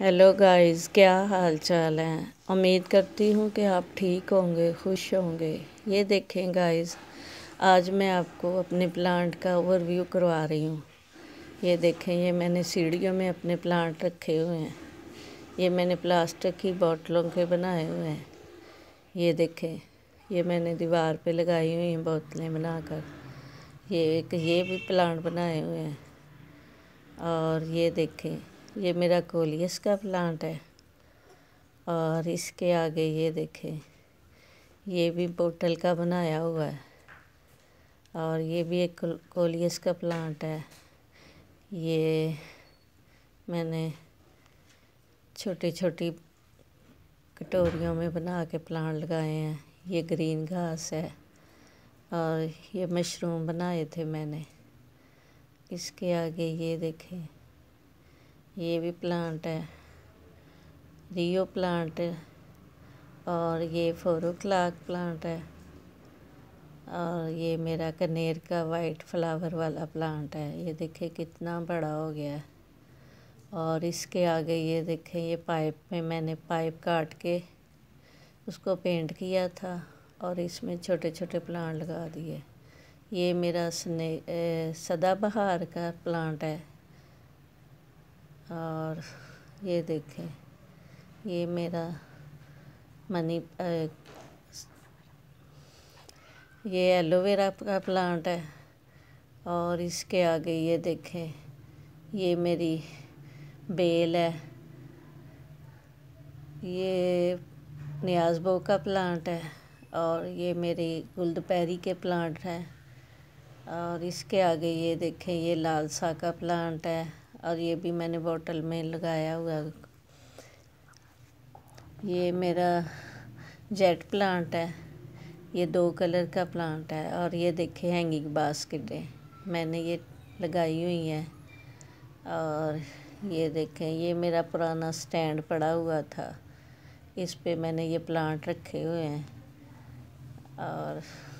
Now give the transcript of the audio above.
hello guys क्या हाल चाल है उम्मीद करती हूँ कि आप ठीक होंगे खुश होंगे ये देखें गाइस आज मैं आपको अपने प्लांट का ओवरव्यू करवा रही हूँ ये देखें ये मैंने सीढ़ियों में अपने प्लांट रखे हुए हैं ये मैंने प्लास्टिक की बोतलों के बनाए हुए हैं ये देखें ये मैंने दीवार पे लगाई हुई हैं बोतलें बनाकर ये एक ये भी प्लांट बनाए हुए हैं और ये देखें ये मेरा कोलियस का प्लांट है और इसके आगे ये देखें ये भी बोटल का बनाया हुआ है और ये भी एक कोलियस का प्लांट है ये मैंने छोटी छोटी कटोरियों में बना के प्लांट लगाए हैं ये ग्रीन घास है और ये मशरूम बनाए थे मैंने इसके आगे ये देखें ये भी प्लांट है रियो प्लांट और ये क्लाक प्लांट है और ये मेरा कनेर का वाइट फ्लावर वाला प्लांट है ये देखें कितना बड़ा हो गया है और इसके आगे ये देखें ये पाइप में मैंने पाइप काट के उसको पेंट किया था और इसमें छोटे छोटे प्लांट लगा दिए ये मेरा स्ने सदाबहार का प्लांट है और ये देखें ये मेरा मनी ये एलोवेरा का प्लांट है और इसके आगे ये देखें ये मेरी बेल है ये न्याजबो का प्लांट है और ये मेरी गुलदपैरी के प्लांट हैं और इसके आगे ये देखें ये लालसा का प्लांट है और ये भी मैंने बॉटल में लगाया हुआ ये मेरा जेट प्लांट है ये दो कलर का प्लांट है और ये देखे हैंगिंग है मैंने ये लगाई हुई हैं और ये देखें ये मेरा पुराना स्टैंड पड़ा हुआ था इस पे मैंने ये प्लांट रखे हुए हैं और